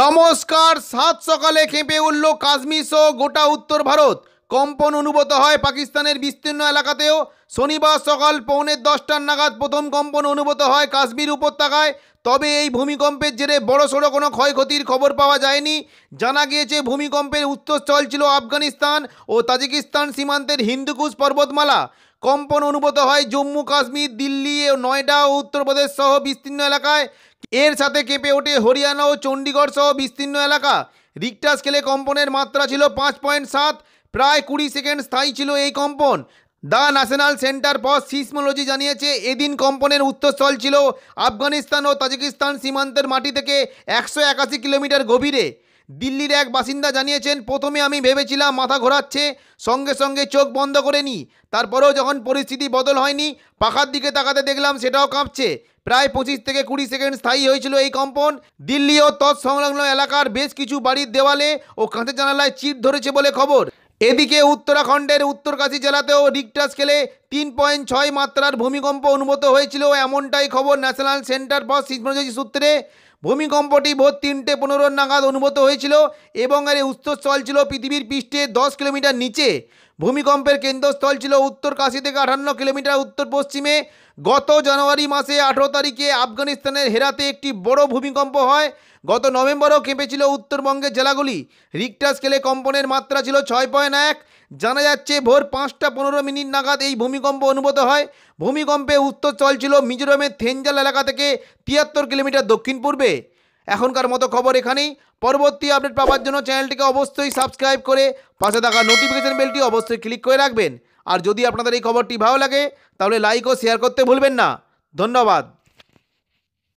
নমস্কার সাত সকালে খেপে উঠল কাশ্মীর সহ গোটা উত্তর ভারত কম্পন অনুভূত হয় পাকিস্তানের বিস্তীর্ণ এলাকাতেও শনিবার সকাল পৌনে দশটার নাগাদ প্রথম কম্পন অনুভূত হয় কাশ্মীর উপত্যকায় তবে এই ভূমিকম্পের জেরে সড়ো কোনো ক্ষয়ক্ষতির খবর পাওয়া যায়নি জানা গিয়েছে ভূমিকম্পের উত্তরস্থল ছিল আফগানিস্তান ও তাজিকিস্তান সীমান্তের হিন্দুকুশ পর্বতমালা কম্পন অনুভূত হয় জম্মু কাশ্মীর দিল্লি ও নয়ডা ও উত্তরপ্রদেশ সহ বিস্তীর্ণ এলাকায় এর সাথে কেঁপে ওঠে হরিয়ানা ও চণ্ডীগড় সহ বিস্তীর্ণ এলাকা রিক্টার স্কেলে কম্পনের মাত্রা ছিল পাঁচ পয়েন্ট সাত প্রায় কুড়ি সেকেন্ড স্থায়ী ছিল এই কম্পন the national centre for seismology জানিয়েছে এদিন কম্পনের উত্তরস্থল ছিল আফগানিস্তান ও তাজিকিস্তান সীমান্তের মাটি থেকে একশো একাশি কিলোমিটার গভীরে দিল্লির এক বাসিন্দা জানিয়েছেন প্রথমে আমি ভেবেছিলাম মাথা ঘোরাচ্ছে সঙ্গে সঙ্গে চোখ বন্ধ করে নিই তারপরেও যখন পরিস্থিতি বদল হয়নি পাখার দিকে তাকাতে দেখলাম সেটাও কাঁপছে প্রায় পঁচিশ থেকে কুড়ি সেকেন্ড স্থায়ী হয়েছিল এই কম্পন দিল্লি ও তৎসংলগ্ন এলাকার বেশ কিছু বাড়ির দেওয়ালে ও কাঁচের জানালায় চিট ধরেছে বলে খবর এদিকে উত্তরাখণ্ডের উত্তরকাশী জেলাতেও রিকটাস খেলে তিন পয়েন্ট ছয় মাত্রার ভূমিকম্প অনুভূত হয়েছিল এমনটাই খবর ন্যাশনাল সেন্টার ফর সিসমোলজি সূত্রে ভূমিকম্পটি ভোর তিনটে পনেরো নাগাদ অনুভূত হয়েছিল এবং এর উৎসস্থল ছিল পৃথিবীর পৃষ্ঠে দশ কিলোমিটার নিচে ভূমিকম্পের কেন্দ্রস্থল ছিল উত্তর কাশি থেকে আঠান্ন কিলোমিটার উত্তর পশ্চিমে গত জানুয়ারি মাসে আঠেরো তারিখে আফগানিস্তানের হেরাতে একটি বড় ভূমিকম্প হয় গত নভেম্বরও কেঁপেছিল উত্তরবঙ্গের জেলাগুলি রিক্টার স্কেলে কম্পনের মাত্রা ছিল ছয় পয়েন্ট এক জানা যাচ্ছে ভোর পাঁচটা পনেরো মিনিট নাগাদ এই ভূমিকম্প অনুভূত হয় ভূমিকম্পে উত্তর চলছিল মিজোরামের থেনজাল এলাকা থেকে তিয়াত্তর কিলোমিটার দক্ষিণ পূর্বে এখনকার মতো খবর এখানেই পরবর্তী আপডেট পাওয়ার জন্য চ্যানেলটিকে অবশ্যই সাবস্ক্রাইব করে পাশে থাকা নোটিফিকেশান বেলটি অবশ্যই ক্লিক করে রাখবেন আর যদি আপনাদের এই খবরটি ভালো লাগে তাহলে লাইক ও শেয়ার করতে ভুলবেন না ধন্যবাদ